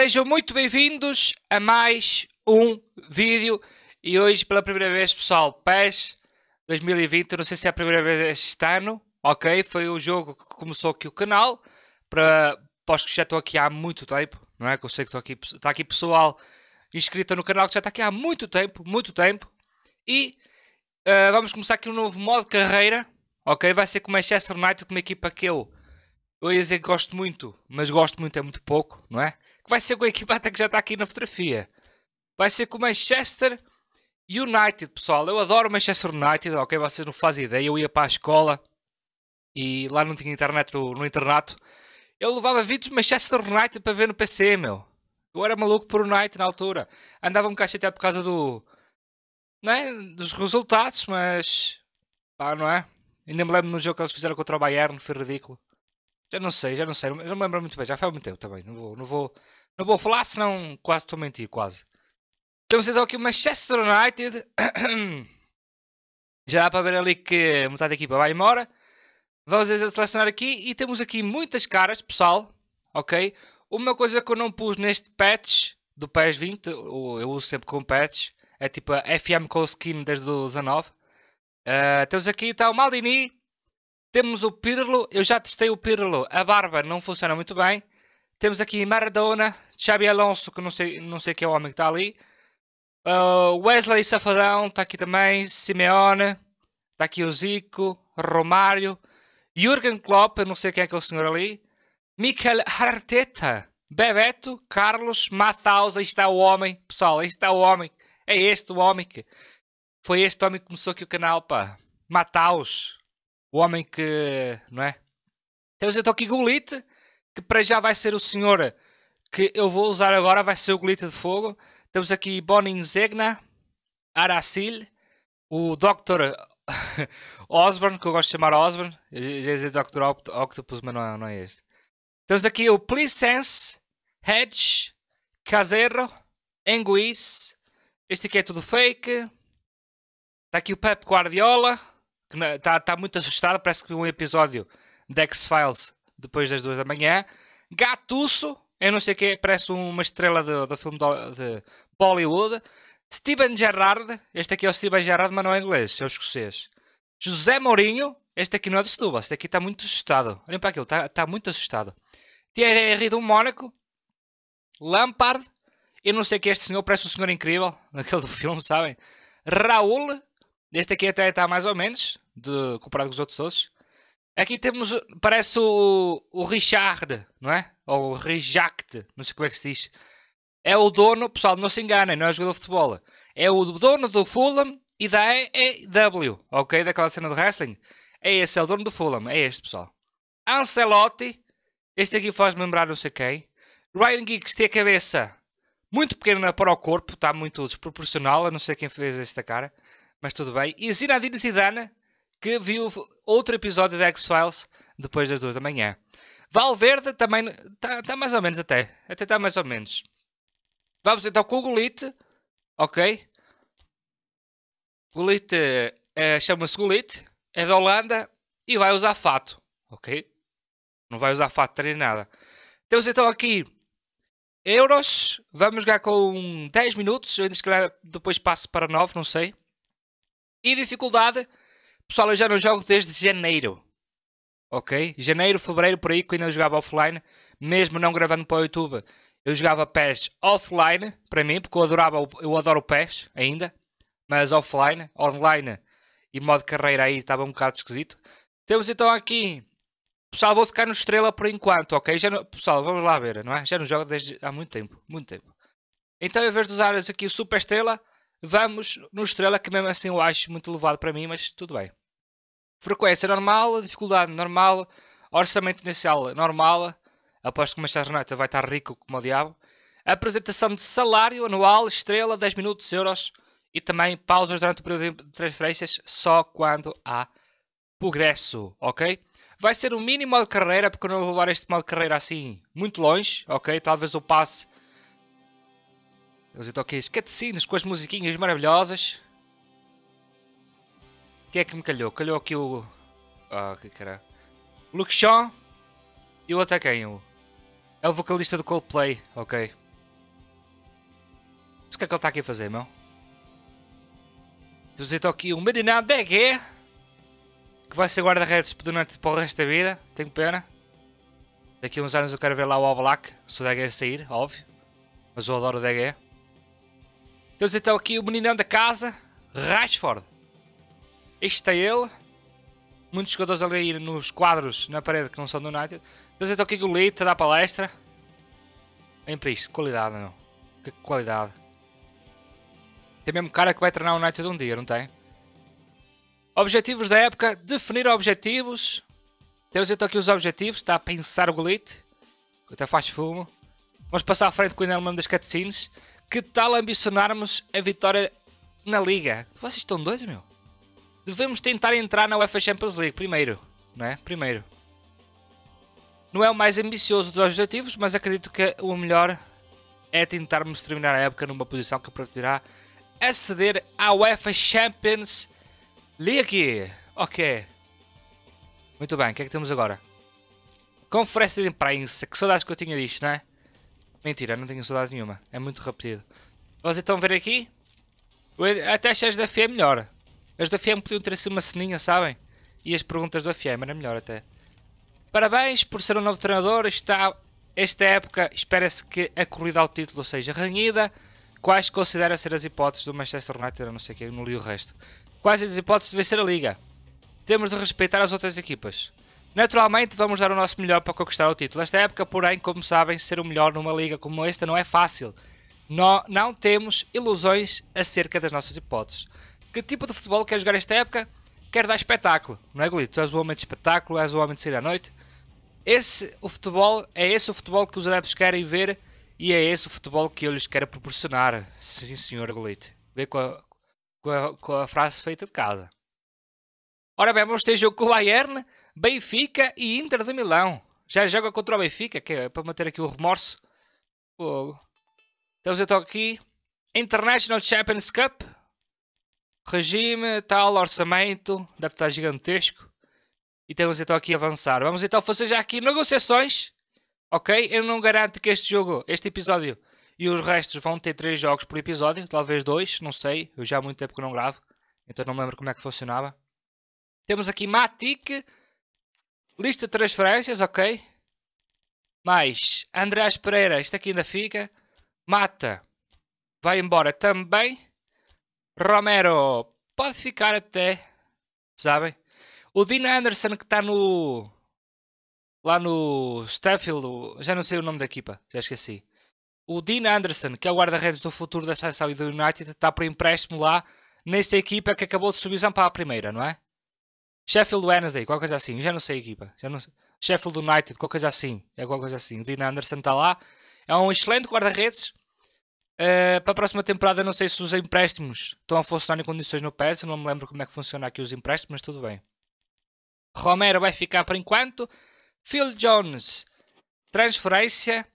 Sejam muito bem-vindos a mais um vídeo e hoje pela primeira vez, pessoal, PES 2020, não sei se é a primeira vez este ano, ok? Foi o jogo que começou aqui o canal, para, posso que já estou aqui há muito tempo, não é? Que eu sei que estou aqui, está aqui pessoal inscrito no canal que já está aqui há muito tempo, muito tempo. E uh, vamos começar aqui um novo modo de carreira, ok? Vai ser com o Manchester United, com uma equipa que eu... Eu ia dizer que gosto muito, mas gosto muito é muito pouco, não é? vai ser com a equipa até que já está aqui na fotografia. Vai ser com o Manchester United, pessoal. Eu adoro Manchester United, ok? Vocês não fazem ideia. Eu ia para a escola e lá não tinha internet no, no internato. Eu levava vídeos do Manchester United para ver no PC, meu. Eu era maluco por United na altura. Andava um até por causa do. Né? Dos resultados, mas. Pá, não é? Ainda me lembro no jogo que eles fizeram contra o Bayern, foi ridículo. Já não sei, já não sei. Eu não me lembro muito bem, já foi há muito tempo também. Não vou, não vou não vou falar, senão quase estou a mentir, quase. Então aqui o Manchester United. Já dá para ver ali que metade da equipa vai embora. Vamos selecionar aqui e temos aqui muitas caras, pessoal. Ok? Uma coisa que eu não pus neste patch do PES 20, eu uso sempre com patch, é tipo a FM com skin desde o 19. Uh, eh, temos aqui então o Maldini, temos o Pirlo, eu já testei o Pirlo, a barba não funciona muito bem. Temos aqui Maradona, Xabi Alonso, que não sei, não sei que é o homem que está ali. Uh, Wesley Safadão está aqui também. Simeone, está aqui o Zico, Romário, Jürgen Klopp, não sei quem é aquele senhor ali. Mikel Arteta, Bebeto, Carlos, Matthaus, aí está o homem, pessoal, aí está o homem. É este o homem que. Foi este homem que começou aqui o canal, pá. Matthaus, o homem que. Não é? Temos então aqui Gullit que para já vai ser o senhor que eu vou usar agora, vai ser o Glitter de Fogo. Temos aqui Bonin Zegna, Aracil, o Dr. Osborne, que eu gosto de chamar Osborne. já ia Dr. Octopus, mas não é, não é este. Temos aqui o Plissense, Hedge, Casero Enguiz. Este aqui é tudo fake. Está aqui o Pep Guardiola, que está, tá muito assustado. Parece que um episódio de X-Files depois das duas da manhã. Gatusso, eu não sei o que, parece uma estrela do, do filme do, de Bollywood. Steven Gerrard, este aqui é o Steven Gerrard, mas não é inglês, é o escocês. José Mourinho, este aqui não é de Setúbal, este aqui está muito assustado. Olhem para aquilo, está, está muito assustado. Thierry do Mónaco, Lampard, eu não sei que este senhor parece um senhor incrível, naquele do filme, sabem? Raul, este aqui até está mais ou menos, de, comparado com os outros todos. Aqui é temos, parece o, o Richard, não é? Ou Rijact, não sei como é que se diz. É o dono, pessoal, não se enganem, não é jogador de futebol. É o dono do Fulham e da EW, ok? Daquela cena do wrestling. É esse, é o dono do Fulham, é este, pessoal. Ancelotti, este aqui faz-me lembrar não sei quem. Ryan Giggs tem a cabeça muito pequena para o corpo, está muito desproporcional, eu não sei quem fez esta cara, mas tudo bem. E Zinedine Zidane, que viu outro episódio de X-Files depois das duas da manhã. Valverde também está tá mais ou menos até. Até está mais ou menos. Vamos então com o Gulite. Ok. Gulite é, eh, chama-se Gulite. É da Holanda. E vai usar fato. Ok. Não vai usar fato nem nada. Temos então aqui euros. Vamos jogar com 10 minutos. Eu ainda se calhar depois passo para 9, não sei. E dificuldade Pessoal, eu já não jogo desde janeiro. Ok? Janeiro, fevereiro, por aí, que ainda jogava offline, mesmo não gravando para o YouTube. Eu jogava PES offline, para mim, porque eu adorava, eu adoro o PES ainda, mas offline, online e modo carreira aí estava um bocado esquisito. Temos então aqui, pessoal, vou ficar no estrela por enquanto, ok? Já não, pessoal, vamos lá ver, não é? Já não jogo desde há muito tempo, muito tempo. Então, em vez de usar aqui o super estrela, vamos no estrela, que mesmo assim eu acho muito elevado para mim, mas tudo bem. Frequência normal, dificuldade normal, orçamento inicial normal. Aposto que o Manchester United vai estar rico como o diabo. Apresentação de salário anual, estrela, 10 minutos, euros. E também pausas durante o período de transferências, só quando há progresso, ok? Vai ser o um mínimo de carreira, porque eu não vou levar este modo de carreira assim muito longe, ok? Talvez eu passe... Os aqui cutscenes com as musiquinhas maravilhosas. O que é que me calhou? Calhou aqui o. Ah, é que era Luke Shaw e o outro é quem? O... É o vocalista do Coldplay, ok. Mas o que é que ele está aqui a fazer, meu? então aqui o Medinal DG que vai ser guarda-redes durante para o resto da vida. Tenho pena. Daqui a uns anos eu quero ver lá o All Black, se o DG sair, óbvio. Mas eu adoro o DG. Temos então aqui o meninão da casa, Rashford este é ele. Muitos jogadores ali nos quadros na parede que não são do United. Então então aqui o Leite dá palestra. Vem isto, qualidade não. Que qualidade. Tem mesmo cara que vai treinar o United um dia, não tem? Objetivos da época, definir objetivos. Temos então aqui os objetivos, está a pensar o Golite, que até faz fumo. Vamos passar à frente com o Enelman das cutscenes. Que tal ambicionarmos a vitória na Liga? Vocês estão dois meu? devemos tentar entrar na UEFA Champions League primeiro, não é? Primeiro. Não é o mais ambicioso dos objetivos, mas acredito que o melhor é tentarmos terminar a época numa posição que permitirá aceder à UEFA Champions League. Ok. Muito bem, o que é que temos agora? Conferência de imprensa. Que saudades que eu tinha disto, não é? Mentira, não tenho saudades nenhuma. É muito repetido. Vocês estão a ver aqui? Até a da fé é melhor. As do FM podiam ter sido uma ceninha, sabem? E as perguntas da mas era melhor até. Parabéns por ser um novo treinador. Está, esta época espera-se que a corrida ao título seja ranhida. Quais considera ser as hipóteses do Manchester United? Eu não sei o que, é, não li o resto. Quais as hipóteses de vencer a Liga? Temos de respeitar as outras equipas. Naturalmente, vamos dar o nosso melhor para conquistar o título. Esta época, porém, como sabem, ser o melhor numa liga como esta não é fácil. Não, não temos ilusões acerca das nossas hipóteses que tipo de futebol quer jogar esta época? Quer dar espetáculo, não é, Golito? Tu és o homem de espetáculo, és o homem de sair à noite. Esse, o futebol, é esse o futebol que os adeptos querem ver e é esse o futebol que eu lhes quero proporcionar. Sim, senhor Golito. Vê com a, com a, com a frase feita de casa. Ora bem, vamos ter jogo com o Bayern, Benfica e Inter de Milão. Já joga contra o Benfica, que é para manter aqui o remorso. Fogo. Então eu estou aqui. International Champions Cup regime, tal, orçamento, deve estar gigantesco. E temos então aqui avançar. Vamos então fazer já aqui negociações, ok? Eu não garanto que este jogo, este episódio e os restos vão ter 3 jogos por episódio, talvez 2, não sei. Eu já há muito tempo que não gravo, então não me lembro como é que funcionava. Temos aqui Matic, lista de transferências, ok? Mais Andrés Pereira, isto aqui ainda fica. Mata, vai embora também. Romero pode ficar até, sabem? O Dean Anderson que está no lá no Sheffield, já não sei o nome da equipa, já esqueci. O Dean Anderson, que é o guarda-redes do futuro da seleção e do United, está por empréstimo lá nesta equipa que acabou de subir para a primeira, não é? Sheffield Wednesday, qualquer coisa assim, já não sei a equipa. Já não... Sheffield United, qualquer coisa assim, é qualquer coisa assim. O Dean Anderson está lá, é um excelente guarda-redes Uh, é, para a próxima temporada, não sei se os empréstimos estão a funcionar em condições no PS. Não me lembro como é que funciona aqui os empréstimos, mas tudo bem. Romero vai ficar por enquanto. Phil Jones, transferência.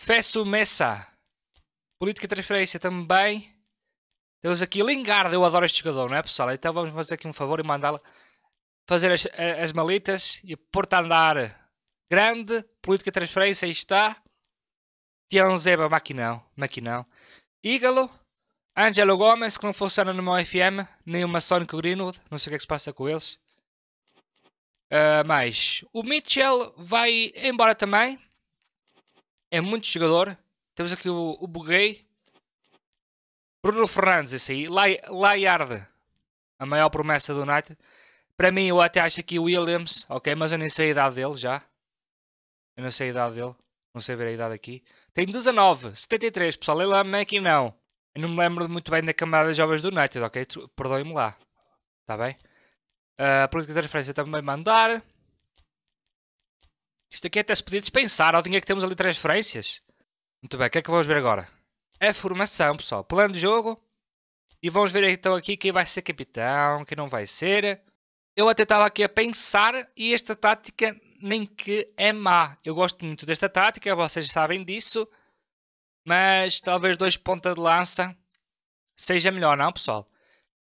Fesso Messa, política de transferência também. Temos aqui Lingard, eu adoro este jogador, não é pessoal? Então vamos fazer aqui um favor e mandá-lo fazer as, as, malitas e porta andar grande. Política de transferência, aí está. Tianzeba Maquinão, Maquinão, Ígalo, Angelo Gomes, que não funciona no meu FM, nem uma Sonic Greenwood, não sei o que é que se passa com eles. Uh, ah, mas o Mitchell vai embora também. É muito jogador. Temos aqui o, o Buguei. Bruno Fernandes, esse aí. Layard, a maior promessa do United. Para mim, eu até acho aqui o Williams, ok? Mas eu nem sei a idade dele já. Eu não sei a idade dele. Não sei ver a idade aqui. Tenho 19, 73. Pessoal, ele é aqui não. Eu não me lembro muito bem da camada de jovens do United, ok? Perdoem-me lá. Está bem? Uh, a política de transferência também mandar. Isto aqui é até se podia dispensar O dinheiro que temos ali transferências. Muito bem, o que é que vamos ver agora? É formação, pessoal. Plano de jogo. E vamos ver então aqui quem vai ser capitão, quem não vai ser. Eu até estava aqui a pensar e esta tática nem que é má. Eu gosto muito desta tática, vocês sabem disso. Mas talvez dois ponta de lança seja melhor, não, pessoal?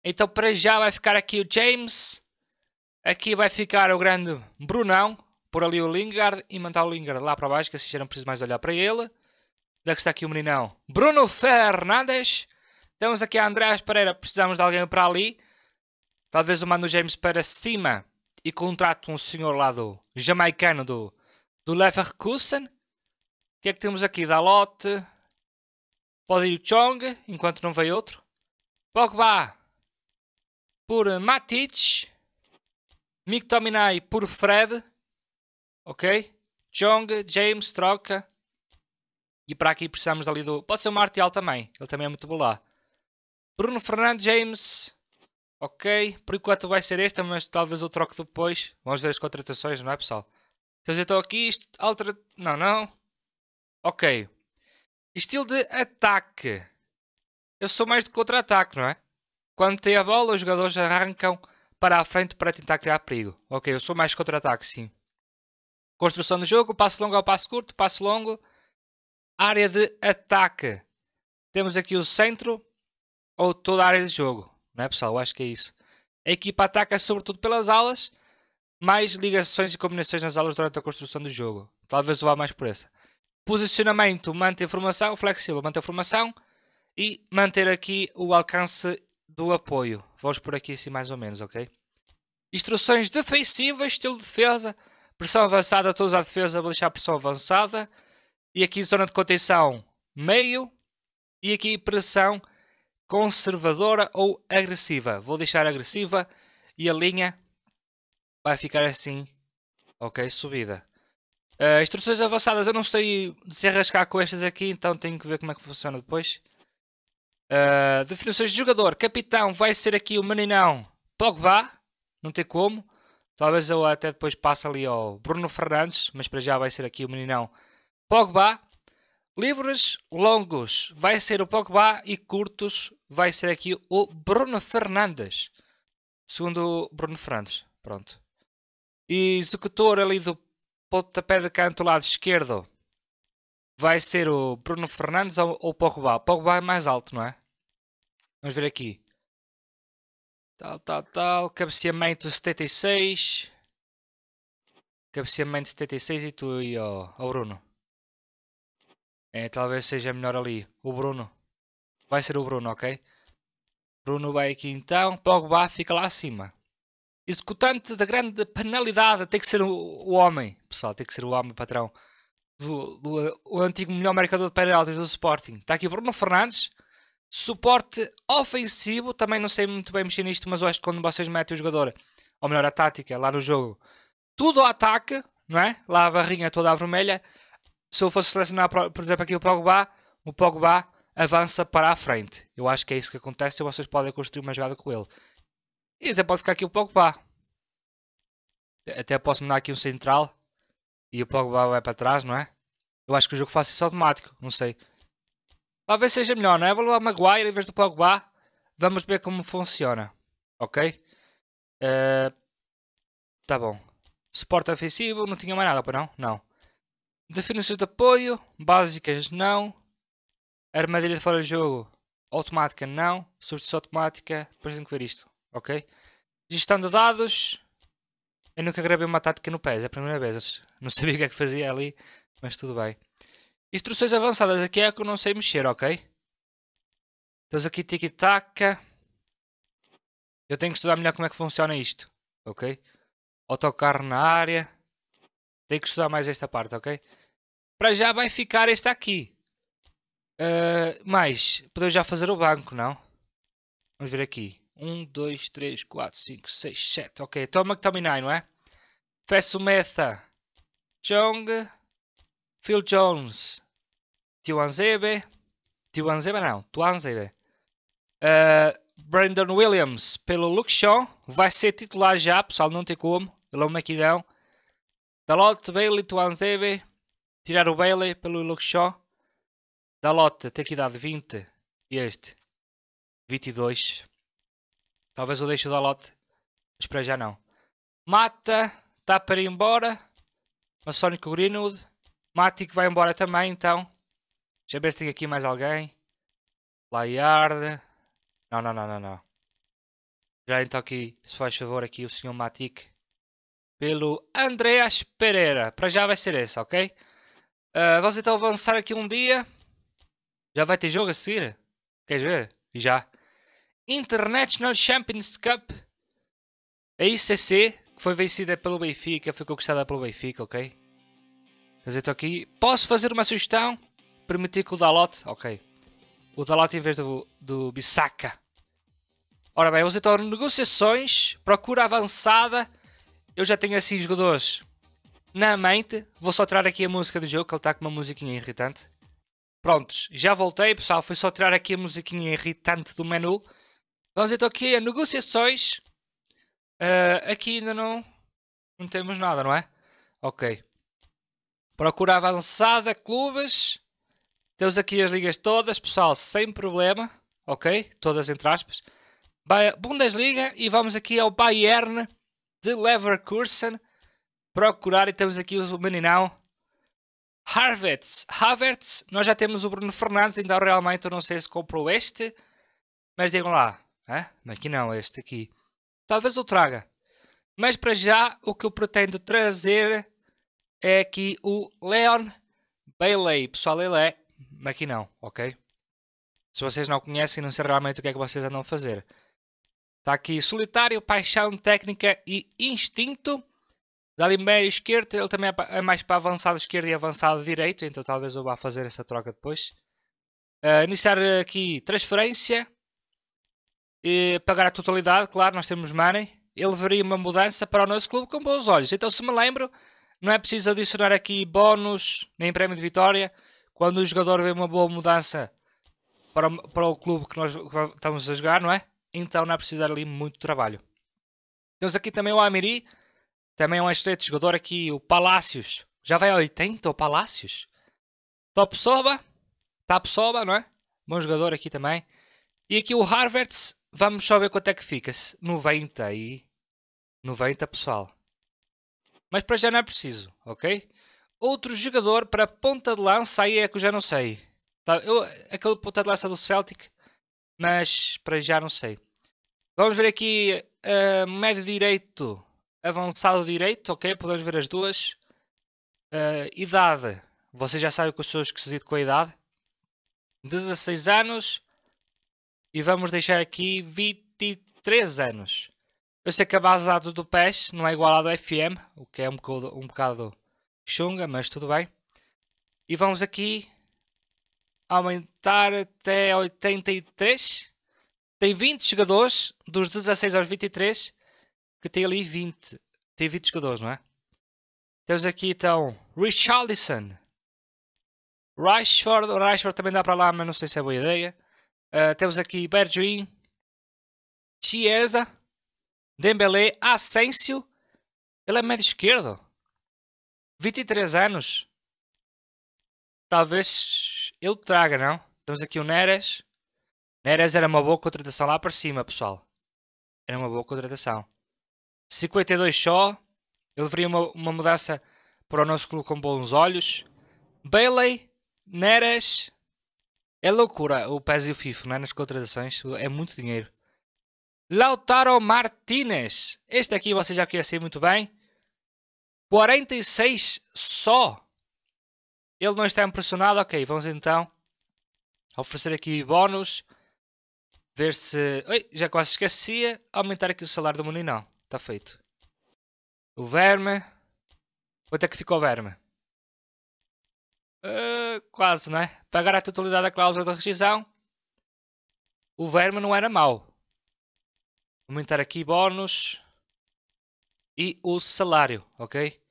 Então, para já vai ficar aqui o James. Aqui vai ficar o grande Brunão. Por ali o Lingard e mandar o Lingard lá para baixo, que assim já não preciso mais olhar para ele. Onde é que está aqui o meninão? Bruno Fernandes. Temos aqui a Andrés Pereira. Precisamos de alguém para ali. Talvez eu mando o James para cima e contrato um senhor lá do jamaicano do, do Leverkusen. O que é que temos aqui? Dalot. Pode ir o Chong, enquanto não veio outro. Pogba por Matic. McTominay por Fred. Ok? Chong, James, troca. E para aqui precisamos ali do. Pode ser o Martial também. Ele também é muito bom lá. Bruno Fernandes, James. Ok, por enquanto vai ser esta, mas talvez eu troque depois. Vamos ver as contratações, não é pessoal? Então eu estou aqui, isto, altera... não, não. Ok. Estilo de ataque. Eu sou mais de contra-ataque, não é? Quando tem a bola, os jogadores arrancam para a frente para tentar criar perigo. Ok, eu sou mais contra-ataque, sim. Construção do jogo, passo longo ao passo curto, passo longo. Área de ataque. Temos aqui o centro ou toda a área de jogo. Não é, pessoal? Eu acho que é isso. A equipa ataca sobretudo pelas alas, mais ligações e combinações nas alas durante a construção do jogo. Talvez vá mais por essa. Posicionamento, manter a formação, flexível, manter a formação e manter aqui o alcance do apoio. Vamos por aqui assim mais ou menos, ok? Instruções defensivas, estilo defesa, pressão avançada, todos à defesa, vou deixar pressão avançada. E aqui zona de contenção, meio. E aqui pressão conservadora ou agressiva. Vou deixar agressiva e a linha vai ficar assim, ok, subida. Uh, instruções avançadas, eu não sei desarrascar é com estas aqui, então tenho que ver como é que funciona depois. Uh, definições de jogador, capitão vai ser aqui o meninão Pogba, não tem como. Talvez eu até depois passe ali ao Bruno Fernandes, mas para já vai ser aqui o meninão Pogba. Livros longos vai ser o Pogba e curtos vai ser aqui o Bruno Fernandes. Segundo o Bruno Fernandes. Pronto. E executor ali do pontapé de canto lado esquerdo vai ser o Bruno Fernandes ou o Pogba. Pogba é mais alto, não é? Vamos ver aqui. Tal, tal, tal. Cabeceamento 76. Cabeceamento 76 e tu e o oh, oh Bruno. É, talvez seja melhor ali. O Bruno. Vai ser o Bruno, ok? Bruno vai aqui então. Pogba fica lá acima. Executante da grande penalidade. Tem que ser o, o homem. Pessoal, tem que ser o homem, patrão. Do, do, o antigo melhor marcador de penaltis do Sporting. Está aqui Bruno Fernandes. Suporte ofensivo. Também não sei muito bem mexer nisto, mas eu acho que quando vocês metem o jogador, ou melhor, a tática, lá no jogo, tudo ao ataque, não é? Lá a barrinha toda a vermelha se eu fosse selecionar, por exemplo, aqui o Pogba, o Pogba avança para a frente. Eu acho que é isso que acontece e vocês podem construir uma jogada com ele. E até pode ficar aqui o Pogba. Até posso mudar aqui um central e o Pogba vai para trás, não é? Eu acho que o jogo faz isso automático, não sei. Talvez seja melhor, não é? Vou levar Maguire em vez do Pogba. Vamos ver como funciona, ok? Uh, tá bom. Suporte ofensivo, não tinha mais nada, para não? Não. Definições de apoio, básicas não. Armadilha de fora de jogo, automática não. Substituição automática, depois tenho que ver isto, ok? Gestão de dados. Eu nunca gravei uma tática no PES, é a primeira vez. Não sabia o que é que fazia ali, mas tudo bem. Instruções avançadas, aqui é que eu não sei mexer, ok? Temos aqui tic-tac. Eu tenho que estudar melhor como é que funciona isto, ok? Autocarro na área. Tenho que estudar mais esta parte, ok? Para já vai ficar este aqui. Uh, eh, mas, podemos já fazer o banco, não? Vamos ver aqui. 1, 2, 3, 4, 5, 6, 7. Ok, toma que terminei, tá não é? Peço meta. Chong, Phil Jones, Tiwanzebe, Tiwanzebe não, Tuanzebe, uh, eh, Brandon Williams pelo Luke Shaw, vai ser titular já, pessoal, não tem como, ele é um maquidão, Dalot, Bailey, Tuanzebe, Tirar o Bailey pelo Luke Shaw. lote, tem que dar 20. E este, 22. Talvez eu deixe o lote. mas para já não. Mata, está para ir embora. Sonic Greenwood. Matic vai embora também, então. Deixa eu ver se tem aqui mais alguém. Layard. Não, não, não, não, não. Já então aqui, se faz favor, aqui o senhor Matic. Pelo Andreas Pereira. Para já vai ser esse, ok? Uh, vamos então avançar aqui um dia. Já vai ter jogo a seguir? Queres ver? Já. International Champions Cup. A ICC, que foi vencida pelo Benfica, foi conquistada pelo Benfica, ok? Mas estou aqui. Posso fazer uma sugestão? Permitir que o Dalot, ok. O Dalot em vez do, do Bissaka. Ora bem, vamos então negociações, procura avançada. Eu já tenho assim jogadores na mente. Vou só tirar aqui a música do jogo, que ele está com uma musiquinha irritante. Prontos, já voltei, pessoal. Foi só tirar aqui a musiquinha irritante do menu. Vamos então aqui a negociações. Uh, aqui ainda não, não temos nada, não é? Ok. Procura avançada, clubes. Temos aqui as ligas todas, pessoal, sem problema. Ok? Todas entre aspas. Bundesliga e vamos aqui ao Bayern de Leverkusen procurar e temos aqui o meninão Harvets. Harvards, nós já temos o Bruno Fernandes, então realmente eu não sei se comprou este, mas digam lá, é? que não, este aqui. Talvez o traga. Mas para já o que eu pretendo trazer é aqui o Leon Bailey. Pessoal, ele é não ok? Se vocês não conhecem, não sei realmente o que é que vocês andam a fazer. Está aqui solitário, paixão, técnica e instinto. Dali meio esquerdo, ele também é, é mais para avançado esquerdo e avançado direito, então talvez eu vá fazer essa troca depois. Uh, iniciar aqui transferência. E pagar a totalidade, claro, nós temos money. Ele veria uma mudança para o nosso clube com bons olhos. Então, se me lembro, não é preciso adicionar aqui bónus nem prémio de vitória. Quando o jogador vê uma boa mudança para, para o clube que nós estamos a jogar, não é? Então não é preciso dar ali muito trabalho. Temos aqui também o Amiri também é um excelente jogador aqui, o Palácios. Já vai a 80 o Palácios. Top Soba. Top Soba, não é? Bom jogador aqui também. E aqui o Harvard. Vamos só ver quanto é que fica-se. 90 aí. 90 pessoal. Mas para já não é preciso, ok? Outro jogador para ponta de lança aí é que eu já não sei. Tá, eu, aquele ponta de lança do Celtic. Mas para já não sei. Vamos ver aqui. Uh, médio direito avançado direito, ok? Podemos ver as duas. Uh, idade. Vocês já sabem que eu sou esquisito com a idade. 16 anos. E vamos deixar aqui 23 anos. Eu sei que a base de dados do PES não é igual à do FM, o que é um bocado, um bocado chunga, mas tudo bem. E vamos aqui aumentar até 83. Tem 20 jogadores, dos 16 aos 23 que tem ali 20. Tem 20 jogadores, não é? Temos aqui então Richarlison. Rashford. Rashford também dá para lá, mas não sei se é boa ideia. Uh, temos aqui Bergwijn. Chiesa. Dembélé. Asensio. Ele é médio esquerdo. 23 anos. Talvez eu traga, não? Temos aqui o Neres. Neres era uma boa contratação lá para cima, pessoal. Era uma boa contratação. 52 só. Ele veria uma, uma mudança para o nosso clube com bons olhos. Bailey, Neres. É loucura o PES e o FIFA, não é? Nas contratações. É muito dinheiro. Lautaro Martinez. Este aqui vocês já conhecem muito bem. 46 só. Ele não está impressionado. Ok, vamos então oferecer aqui bónus. Ver se... Oi, já quase esquecia. Aumentar aqui o salário do menino. Está feito. O verme. Quanto é que ficou o verme? Uh, quase, né? Pagar a totalidade da cláusula da rescisão. O verme não era mau. Aumentar aqui bónus. E o salário, ok?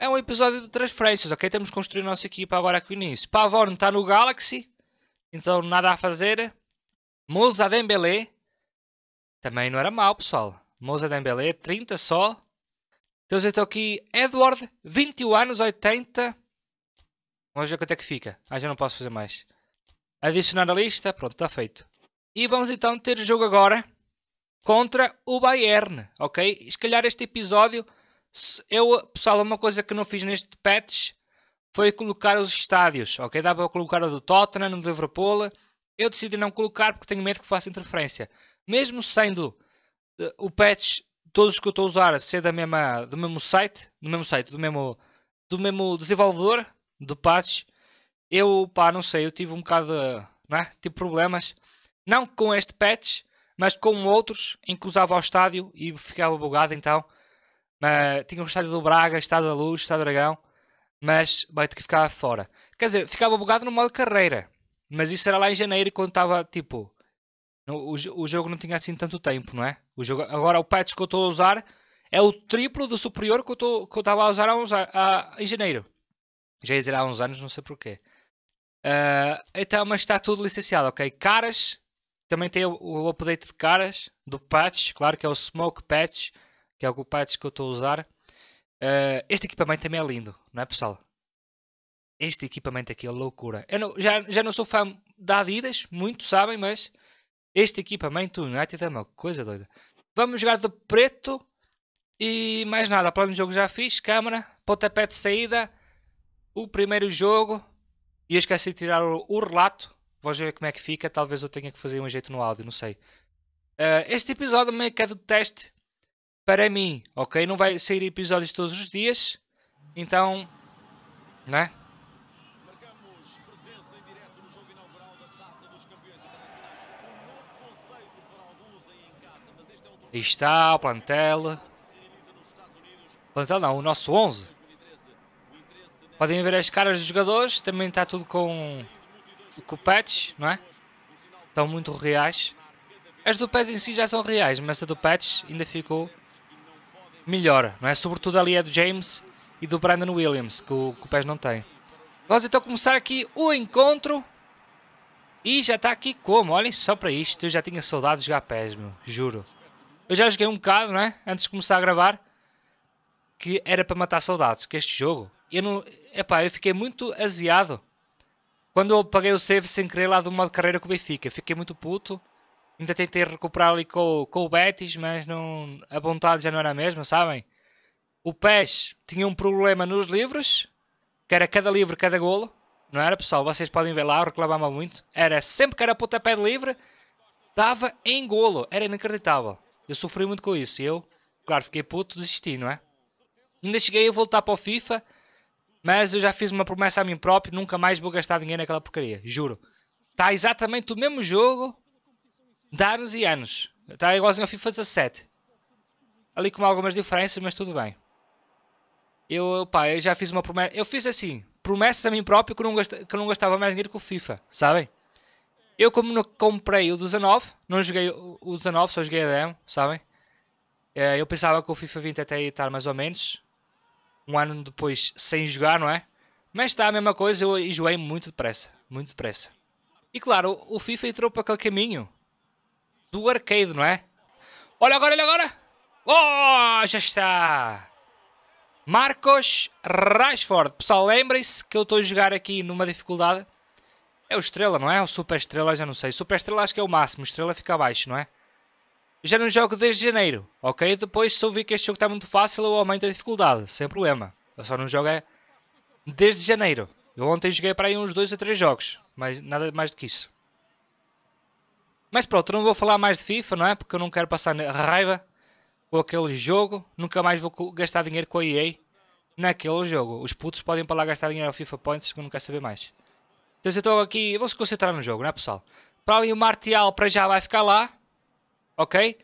É um episódio de transferências, ok? Temos que construir a nossa equipa agora aqui no início. Pavon está no Galaxy. Então nada a fazer. musa Dembélé. Também não era mau, pessoal. Moussa Dembélé, 30 só. Temos então aqui Edward, 21 anos, 80. Vamos ver quanto é que fica. Ah, já não posso fazer mais. Adicionar a lista. Pronto, está feito. E vamos então ter o jogo agora contra o Bayern, ok? se calhar este episódio, eu, pessoal, uma coisa que não fiz neste patch foi colocar os estádios, ok? Dá para colocar o do Tottenham, o do Liverpool. Eu decidi não colocar porque tenho medo que faça interferência. Mesmo sendo eh, o patch, todos os que eu estou a usar, ser da mesma, do mesmo site, do mesmo site, do mesmo, do mesmo desenvolvedor do patch, eu, pá, não sei, eu tive um bocado, de, eh, não é? Tive problemas, não com este patch, mas com outros em que usava ao estádio e ficava bugado então. Mas, eh, tinha o estádio do Braga, estádio da Luz, estádio Dragão, mas vai ter que ficar fora. Quer dizer, ficava bugado no modo carreira, mas isso era lá em janeiro quando estava tipo o, o jogo não tinha assim tanto tempo, não é? O jogo, agora o patch que eu estou a usar é o triplo do superior que eu estava a usar há uns, a em janeiro. Já ia dizer há uns anos, não sei porquê. Uh, então, mas está tudo licenciado, ok? Caras, também tem o, o update de caras, do patch, claro que é o Smoke Patch, que é o patch que eu estou a usar. Uh, este equipamento também é lindo, não é pessoal? Este equipamento aqui é loucura. Eu não, já, já não sou fã da Adidas, muito sabem, mas este equipamento United é uma coisa doida. Vamos jogar de preto e mais nada. Plano de jogo já fiz. Câmara, pontapé de saída. O primeiro jogo. E eu esqueci de tirar o, o relato. Vamos ver como é que fica. Talvez eu tenha que fazer um jeito no áudio, não sei. Uh, este episódio meio que é de teste para mim, ok? Não vai sair episódios todos os dias. Então, né? Aí está o plantel. Plantel não, o nosso 11. Podem ver as caras dos jogadores. Também está tudo com, o patch, não é? Estão muito reais. As do PES em si já são reais, mas a do patch ainda ficou melhor, não é? Sobretudo ali a é do James e do Brandon Williams, que o, que o PES não tem. Vamos então começar aqui o encontro. E já está aqui como? Olhem só para isto, eu já tinha saudade de jogar PES, meu, juro. Eu já joguei um bocado, não é? Antes de começar a gravar, que era para matar saudades, que este jogo. Eu não. Epá, eu fiquei muito aziado quando eu paguei o save sem querer lá do modo carreira com o Benfica. Fiquei muito puto. Ainda tentei recuperar ali com, com o Betis, mas não, a vontade já não era a mesma, sabem? O PES tinha um problema nos livros, que era cada livro, cada golo. Não era, pessoal? Vocês podem ver lá, eu reclamava muito. Era sempre que era pé de livre, dava em golo. Era inacreditável. Eu sofri muito com isso. E eu, claro, fiquei puto, desisti, não é? Ainda cheguei a voltar para o FIFA, mas eu já fiz uma promessa a mim próprio, nunca mais vou gastar dinheiro naquela porcaria, juro. Está exatamente o mesmo jogo de anos e anos. Está igualzinho ao FIFA 17. Ali com algumas diferenças, mas tudo bem. Eu, pá, eu já fiz uma promessa. Eu fiz assim, promessas a mim próprio que eu não, gastava, que eu não gastava mais dinheiro que o FIFA, sabem? Eu, como não comprei o 19, não joguei o 19, só joguei a demo, sabem? Eh, eu pensava que o FIFA 20 até ia estar mais ou menos. Um ano depois sem jogar, não é? Mas está a mesma coisa, eu enjoei muito depressa. Muito depressa. E claro, o FIFA entrou para aquele caminho do arcade, não é? Olha agora, olha agora! Oh, já está! Marcos Rashford. Pessoal, lembrem-se que eu estou a jogar aqui numa dificuldade é o Estrela, não é? O Super Estrela, já não sei. Super Estrela acho que é o máximo, Estrela fica abaixo, não é? Já não jogo desde janeiro, ok? Depois, se eu vi que este jogo está muito fácil, eu aumento a dificuldade, sem problema. Eu só não jogo é desde janeiro. Eu ontem joguei para aí uns dois ou três jogos, mas nada mais do que isso. Mas pronto, não vou falar mais de FIFA, não é? Porque eu não quero passar raiva com aquele jogo. Nunca mais vou gastar dinheiro com a EA naquele jogo. Os putos podem para lá gastar dinheiro ao FIFA Points, que eu não quero saber mais. Então eu estou aqui, vou se concentrar no jogo, não é pessoal? Para ali o Martial para já vai ficar lá, ok?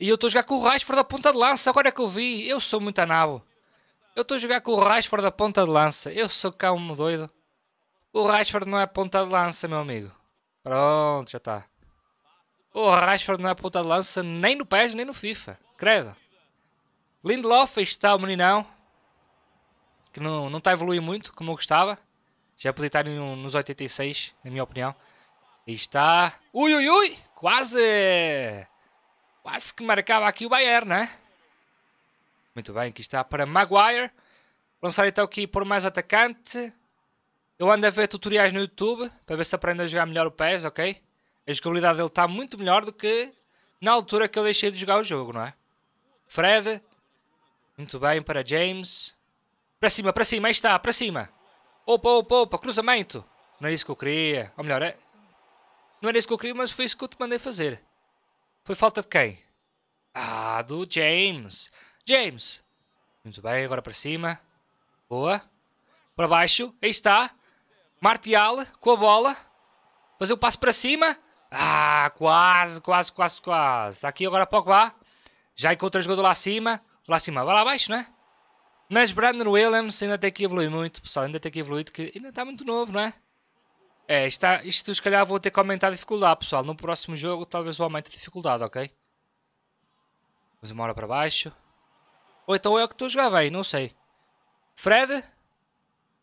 E eu estou a jogar com o Rashford da ponta de lança, agora é que eu vi, eu sou muito anabo. Eu estou a jogar com o Rashford da ponta de lança, eu sou cá um doido. O Rashford não é ponta de lança, meu amigo. Pronto, já está. O Rashford não é ponta de lança nem no PES, nem no FIFA, credo. Lindelof, está o meninão, que não, não está a evoluir muito, como eu gostava. Já aposentaram é nos 86, na minha opinião. Está. Ui, ui, ui! Quase! Quase que marcava aqui o Bayern, né? Muito bem, aqui está para Maguire. Vou lançar então aqui por mais atacante. Eu ando a ver tutoriais no YouTube para ver se aprendo a jogar melhor o PES, ok? A jogabilidade dele está muito melhor do que na altura que eu deixei de jogar o jogo, não é? Fred. Muito bem para James. Para cima, para cima, aí está, para cima. Opa, opa, opa, cruzamento! Não era isso que eu queria. Ou melhor, é... não era isso que eu queria, mas foi isso que eu te mandei fazer. Foi falta de quem? Ah, do James. James! Muito bem, agora para cima. Boa. Para baixo, aí está. Martial, com a bola. Fazer o passo para cima. Ah, quase, quase, quase, quase. Está aqui agora Pogba. Já encontra o jogador lá acima. Lá acima, vai lá abaixo, não é? Mas Brandon Williams ainda tem que evoluir muito, pessoal. Ainda tem que evoluir, que ainda está muito novo, não é? É, está, isto se calhar vou ter que aumentar a dificuldade, pessoal. No próximo jogo talvez eu aumente a dificuldade, ok? Vamos hora para baixo. Ou então é o que estou a jogar bem, não sei. Fred,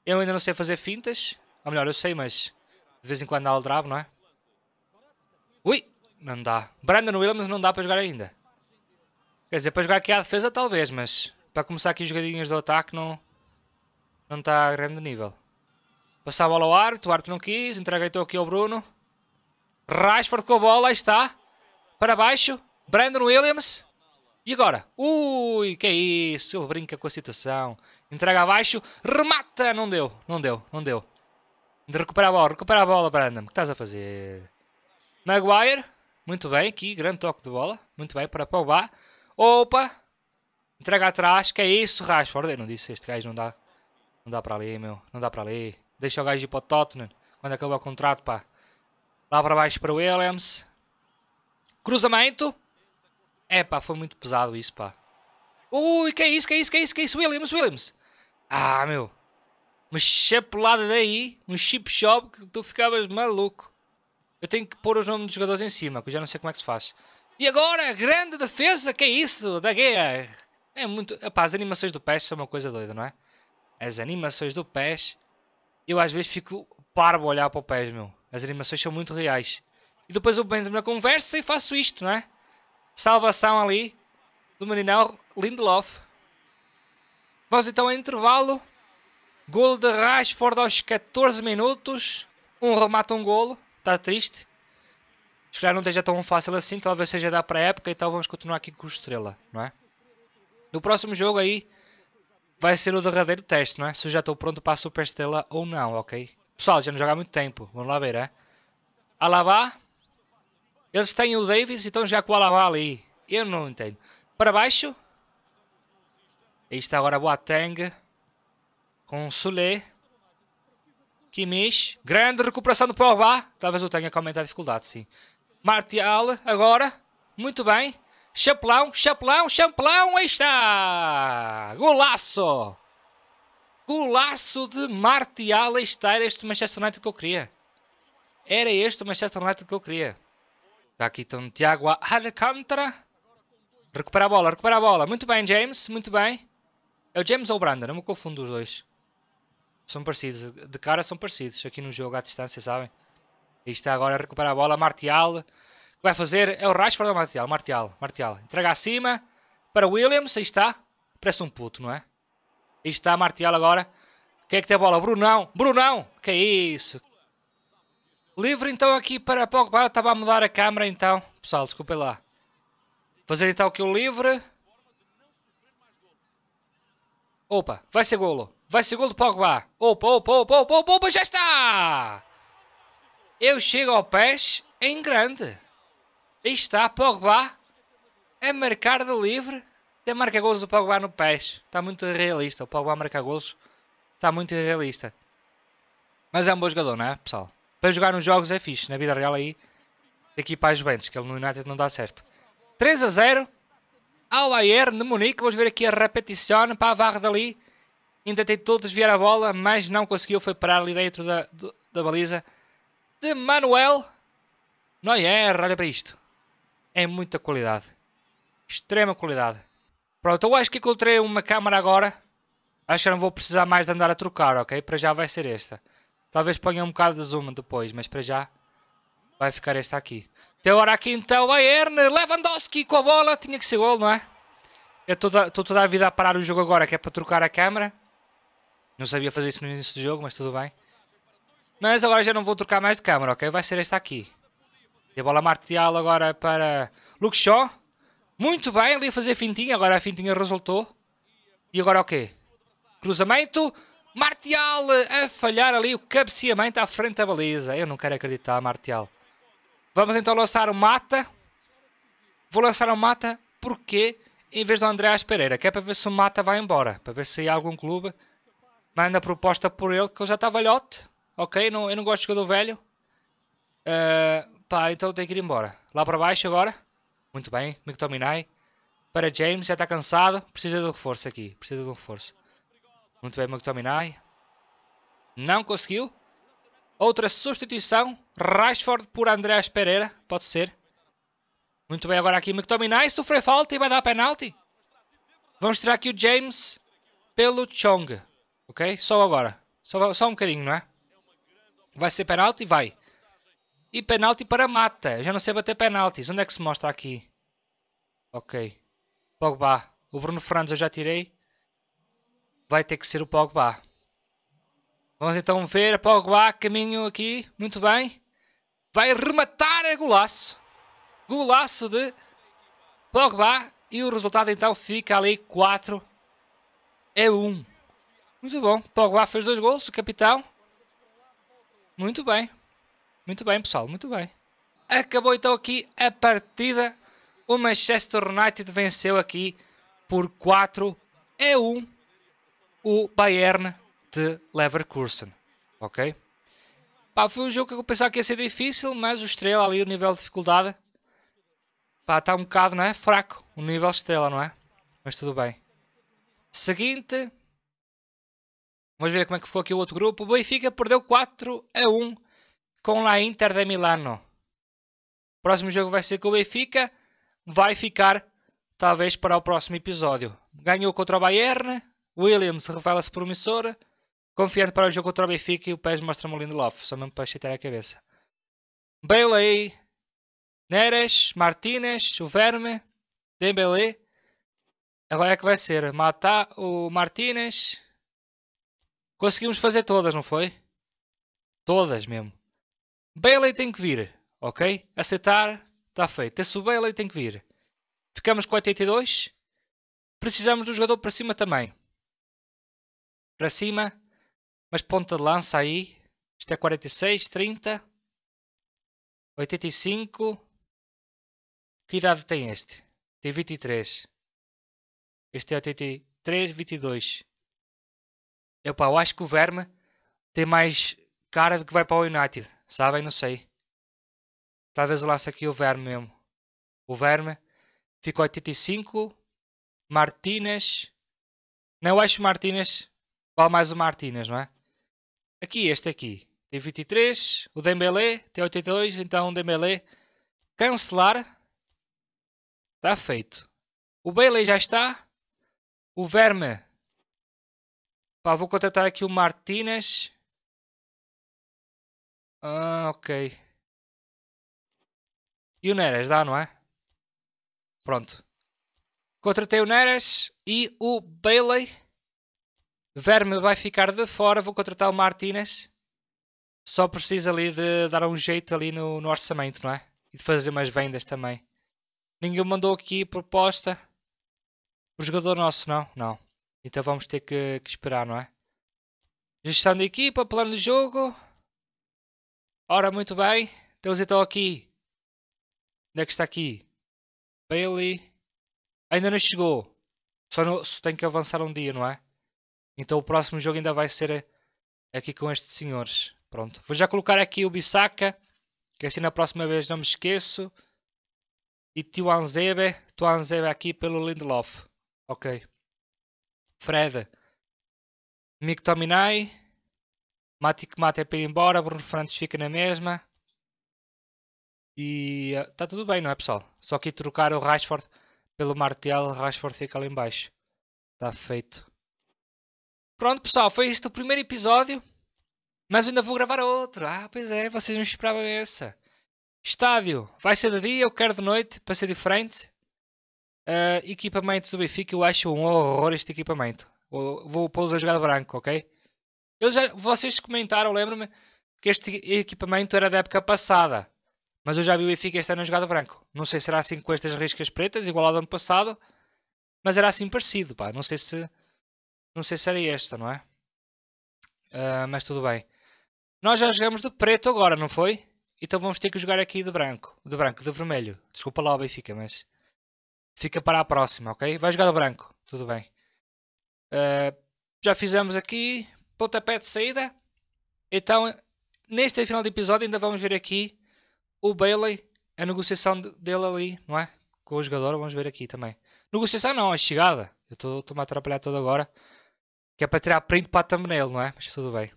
eu ainda não sei fazer fintas. Ou melhor, eu sei, mas de vez em quando dá drago, não é? Ui, não dá. Brandon Williams não dá para jogar ainda. Quer dizer, para jogar aqui à defesa talvez, mas para começar aqui jogadinhas do ataque não, não está a grande nível. Passar a bola ao arto o arto não quis, entreguei então aqui ao Bruno. Rashford com a bola, aí está. Para baixo, Brandon Williams. E agora? Ui, que é isso? Ele brinca com a situação. Entrega abaixo, remata! Não deu, não deu, não deu. De recuperar a bola, recuperar a bola, Brandon. O que estás a fazer? Maguire, muito bem aqui, grande toque de bola. Muito bem para Pogba. Opa, Entrega atrás, que é isso, Rashford. Eu não disse, este gajo não dá. Não dá para ler meu. Não dá para ler Deixa o gajo ir para o Tottenham. Quando acabou o contrato, pá. Lá para baixo para o Williams. Cruzamento. É, pá, foi muito pesado isso, pá. Ui, que é isso, que é isso, que é isso, que é isso. Williams, Williams. Ah, meu. Uma chapelada daí. Um chip shop que tu ficavas maluco. Eu tenho que pôr os nomes dos jogadores em cima, que eu já não sei como é que se faz. E agora, grande defesa, que é isso? Da guerra. É muito. Epá, as animações do PES são uma coisa doida, não é? As animações do PES. Eu às vezes fico parvo a olhar para o PES, meu. As animações são muito reais. E depois eu entro na conversa e faço isto, não é? Salvação ali do Marinel Lindelof. Vamos então a intervalo. Golo de Rashford aos 14 minutos. Um remata um golo. Está triste. Se calhar não esteja tão fácil assim. Talvez seja dar para época época. Então vamos continuar aqui com o Estrela, não é? No próximo jogo aí vai ser o derradeiro teste, não é? Se eu já estou pronto para a Superestrela ou não, ok? Pessoal, já não joga há muito tempo. Vamos lá ver, é? Alabá. Eles têm o Davis e estão já com o Alabá ali. Eu não entendo. Para baixo. Aí está agora Boateng. Com Sule. Kimish, Grande recuperação do Pogba. Talvez eu tenha que aumentar a dificuldade, sim. Martial agora. Muito bem. Champlão, Champlão, Champlão, aí está! Golaço! Golaço de Martial, aí está, era este Manchester United que eu queria. Era este o Manchester United que eu queria. Está aqui então Tiago Alcântara. Recupera a bola, recupera a bola. Muito bem, James, muito bem. É o James ou o Brandon, não me confundo os dois. São parecidos, de cara são parecidos, aqui no jogo à distância, sabem? Aí está agora a recuperar a bola, Martial que vai fazer é o Rashford ou o Martial? Martial, Martial. Entrega acima para Williams, aí está. Parece um puto, não é? Aí está Martial agora. Quem é que tem a bola? Brunão, Brunão! Que é isso? Livre então aqui para Pogba. Eu estava a mudar a câmera então. Pessoal, desculpem lá. Fazer então aqui o livre. Opa, vai ser golo. Vai ser golo do Pogba. Opa, opa, opa, opa, opa, opa, já está! Eu chego ao pés em grande. Aí está, Pogba a é marcar de livre. Até marca gols do Pogba no pés. Está muito irrealista. O Pogba marca gols. Está muito irrealista. Mas é um bom jogador, não é, pessoal? Para jogar nos jogos é fixe. Na vida real aí, Aqui para as Juventus, que ele no United não dá certo. 3 a 0 ao Bayern de Munique. Vamos ver aqui a repetição. para a Pavar dali. Ainda tentou desviar a bola, mas não conseguiu. Foi parar ali dentro da, da baliza de Manuel Neuer. Olha para isto é muita qualidade. Extrema qualidade. Pronto, eu acho que encontrei uma câmara agora. Acho que não vou precisar mais de andar a trocar, ok? Para já vai ser esta. Talvez ponha um bocado de zoom depois, mas para já vai ficar esta aqui. Até então, agora aqui então, Erne Lewandowski com a bola. Tinha que ser gol, não é? Eu estou toda, toda a vida a parar o jogo agora, que é para trocar a câmera. Não sabia fazer isso no início do jogo, mas tudo bem. Mas agora já não vou trocar mais de câmera, ok? Vai ser esta aqui. E a bola Martial agora para Luke Shaw. Muito bem, ali a fazer fintinha. Agora a fintinha resultou. E agora o quê? Cruzamento. Martial a falhar ali o cabeceamento à frente da baliza. Eu não quero acreditar, Martial. Vamos então lançar o Mata. Vou lançar o Mata porque em vez do Andreas Pereira, que é para ver se o Mata vai embora, para ver se há algum clube manda proposta por ele, que ele já está velhote, ok? Não, eu não gosto de jogador velho. Uh, Pá, então tem que ir embora. Lá para baixo agora. Muito bem, McTominay. Para James, já está cansado. Precisa de um reforço aqui. Precisa de um reforço. Muito bem, McTominay. Não conseguiu. Outra substituição. Rashford por Andrés Pereira. Pode ser. Muito bem, agora aqui McTominay. Sofreu falta e vai dar penalti. Vamos tirar aqui o James pelo Chong. Ok? Só agora. Só, só um bocadinho, não é? Vai ser penalti? Vai. E penalti para Mata. Eu já não sei bater penaltis. Onde é que se mostra aqui? Ok. Pogba. O Bruno Fernandes eu já tirei. Vai ter que ser o Pogba. Vamos então ver. Pogba, caminho aqui. Muito bem. Vai rematar. a é golaço. Golaço de Pogba. E o resultado então fica ali 4 é 1. Um. Muito bom. Pogba fez dois gols. O capitão. Muito bem. Muito bem, pessoal, muito bem. Acabou então aqui a partida. O Manchester United venceu aqui por 4 a 1 o Bayern de Leverkusen. Ok? Pá, foi um jogo que eu pensava que ia ser difícil, mas o Estrela ali, o nível de dificuldade, pá, está um bocado, não é? Fraco o nível Estrela, não é? Mas tudo bem. Seguinte. Vamos ver como é que ficou aqui o outro grupo. O Benfica perdeu 4 a 1 com a Inter de Milano. Próximo jogo vai ser com o Benfica, vai ficar talvez para o próximo episódio. Ganhou contra o Bayern, Williams revela-se promissora, confiante para o jogo contra o Benfica e o PES mostra-me o Lindelof, só mesmo para chitar a cabeça. Bailey, Neres, Martínez, o Verme, Dembélé. Agora é que vai ser matar o Martínez. Conseguimos fazer todas, não foi? Todas mesmo. Bailey tem que vir, ok? Aceitar, está feito. Esse Bailey tem que vir. Ficamos com 82. Precisamos do jogador para cima também. Para cima. Mas ponta de lança aí. Isto é 46, 30. 85. Que idade tem este? Tem 23. Este é 83, 22. Epá, eu acho que o Verme tem mais cara do que vai para o United sabem? Não sei. Talvez eu lance aqui o verme mesmo. O verme ficou 85. Martínez. Não acho Martínez. qual mais o Martínez, não é? Aqui, este aqui. Tem 23. O Dembélé tem 82. Então o Dembélé cancelar. Está feito. O Bele já está. O Verme. Pá, vou contratar aqui o Martínez. Ah, ok. E o Neres dá, não é? Pronto. Contratei o Neres e o Bailey. Verme vai ficar de fora. Vou contratar o Martinez. Só preciso ali de dar um jeito ali no, no orçamento, não é? E de fazer umas vendas também. Ninguém mandou aqui proposta. O jogador nosso não? Não. Então vamos ter que, que esperar, não é? Gestão de equipa, plano de jogo. Ora, muito bem, temos então aqui. Onde é que está aqui? Bailey. Ainda não chegou. Só, no, só tem que avançar um dia, não é? Então o próximo jogo ainda vai ser eh, aqui com estes senhores. Pronto. Vou já colocar aqui o Bissaka. Que assim na próxima vez não me esqueço. E Tuanzebe. Tuanzebe aqui pelo Lindelof. Ok. Fred. Mictominai. Mati que mata é para ir embora, Bruno Fernandes fica na mesma. E está eh, tudo bem, não é pessoal? Só que trocar o Rashford pelo Martial, Rashford fica lá embaixo. Está feito. Pronto pessoal, foi este o primeiro episódio. Mas eu ainda vou gravar outro. Ah, pois é, vocês não esperavam essa. Estádio, vai ser de dia, eu quero de noite, para ser diferente. Uh, equipamento do Benfica, eu acho um horror este equipamento. Vou, vou pô-los a jogar de branco, ok? Eu já, vocês comentaram, lembro-me que este equipamento era da época passada. Mas eu já vi o Benfica este ano jogado branco. Não sei se será assim com estas riscas pretas, igual ao do ano passado. Mas era assim parecido, pá. Não sei se. Não sei se era esta, não é? Uh, mas tudo bem. Nós já jogamos de preto agora, não foi? Então vamos ter que jogar aqui de branco. De branco, de vermelho. Desculpa lá o Benfica, mas. Fica para a próxima, ok? Vai jogar de branco. Tudo bem. Uh, já fizemos aqui pontapé de saída. Então, neste final de episódio, ainda vamos ver aqui o Bailey, a negociação dele ali, não é? Com o jogador, vamos ver aqui também. Negociação não, a chegada. Eu estou-me a atrapalhar todo agora. Que é para tirar print para a thumbnail, não é? Mas tudo bem.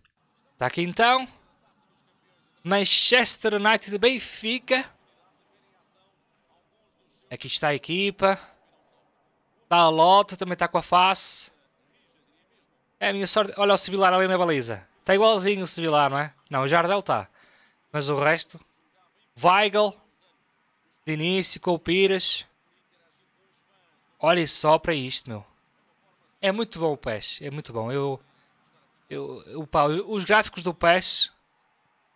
Está aqui então. Manchester United Benfica. Aqui está a equipa. Está a lote, também está com a face. É a minha sorte. Olha o Sevilar ali na baliza. Está igualzinho o Sevilar, não é? Não, o Jardel está. Mas o resto... Weigl. De início, com o Pires. Olhem só para isto, meu. É muito bom o PES. É muito bom. Eu... Eu, eu os gráficos do PES...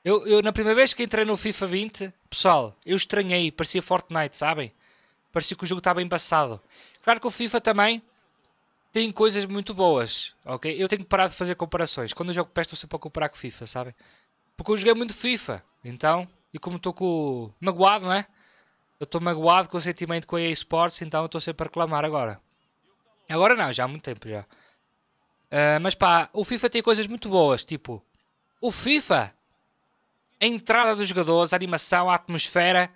Eu, eu, na primeira vez que entrei no FIFA 20, pessoal, eu estranhei. Parecia Fortnite, sabem? Parecia que o jogo estava embaçado. Claro que o FIFA também tem coisas muito boas, ok? Eu tenho que parar de fazer comparações. Quando eu jogo PES estou sempre a comparar com FIFA, sabem? Porque eu joguei muito FIFA, então... E como estou com... magoado, não é? Eu estou magoado com o sentimento com a EA Sports, então estou sempre a reclamar agora. Agora não, já há muito tempo já. Uh, mas pá, o FIFA tem coisas muito boas, tipo... O FIFA... A entrada dos jogadores, a animação, a atmosfera...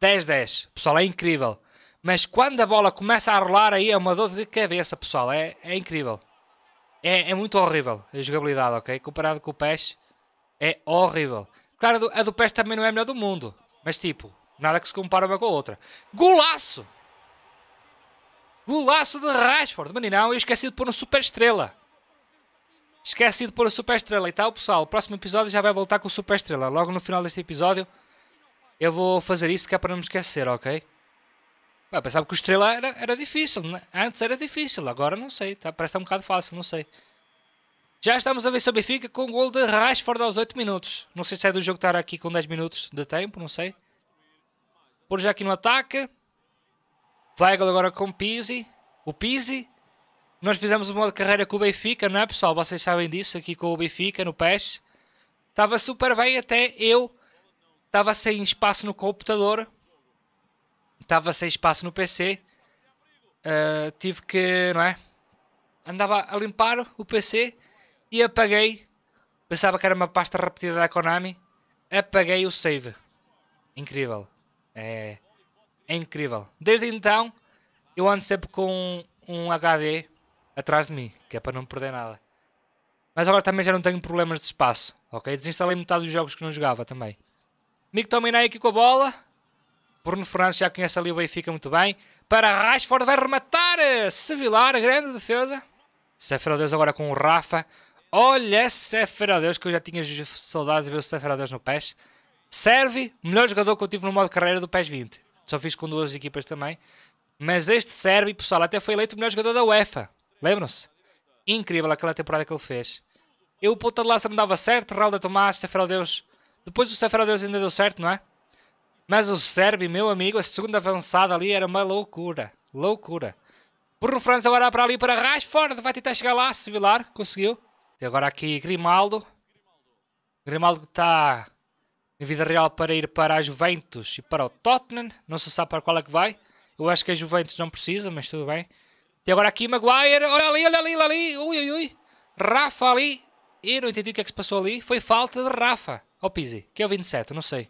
10-10. Pessoal, é incrível. Mas quando a bola começa a rolar, aí é uma dor de cabeça, pessoal. É, é incrível. É, é muito horrível a jogabilidade, ok? Comparado com o PES, é horrível. Claro, a do, a do PES também não é a melhor do mundo. Mas tipo, nada que se compare uma com a outra. Golaço! Golaço de Rashford. Meninão, eu esqueci de pôr no super estrela. Esqueci de pôr o super estrela e tal, pessoal. O próximo episódio já vai voltar com o super estrela. Logo no final deste episódio, eu vou fazer isso que é para não me esquecer, ok? Eu pensava que o Estrela era, era difícil, né? Antes era difícil, agora não sei. Tá, parece tá um bocado fácil, não sei. Já estamos a ver se o Benfica com o gol de Rashford aos 8 minutos. Não sei se é do jogo estar aqui com 10 minutos de tempo, não sei. Por já aqui no ataque. Weigl agora com Pizzi. O Pizzi. Nós fizemos uma modo carreira com o Benfica, não é pessoal? Vocês sabem disso, aqui com o Benfica, no PES. Estava super bem até eu. Estava sem espaço no computador estava sem espaço no PC, uh, eh, tive que, não é? Andava a limpar o PC e apaguei. Pensava que era uma pasta repetida da Konami. Apaguei o save. Incrível. É, é incrível. Desde então, eu ando sempre com um, um HD atrás de mim, que é para não perder nada. Mas agora também já não tenho problemas de espaço, ok? Desinstalei metade dos jogos que não jogava também. Mick Tominay aqui com a bola. Bruno Fernandes já conhece ali o Benfica muito bem. Para Rashford, vai rematar. Eh, Sevilar, grande defesa. Sefra Deus agora com o Rafa. Olha, Sefra Deus, que eu já tinha saudades de ver o Sefra Deus no PES. Serve, melhor jogador que eu tive no modo carreira do PES 20. Só fiz com duas equipas também. Mas este serve, pessoal, até foi eleito o melhor jogador da UEFA. Lembram-se? Incrível aquela temporada que ele fez. Eu, o ponta de lança não dava certo, Raul da Tomás, Sefra Deus. Depois o Sefra Deus ainda deu certo, não é? Mas o Sérvio, meu amigo, a segunda avançada ali era uma loucura. Loucura. Bruno França agora para ali para Rashford. Vai tentar chegar lá. Sevilar. Conseguiu. E agora aqui Grimaldo. Grimaldo está em vida real para ir para a Juventus e para o Tottenham. Não se sabe para qual é que vai. Eu acho que a Juventus não precisa, mas tudo bem. E agora aqui Maguire. Olha ali, olha ali, olha ali. Ui, ui, ui. Rafa ali. E não entendi o que é que se passou ali. Foi falta de Rafa. Ó oh, Pizzi, que é o 27, não sei.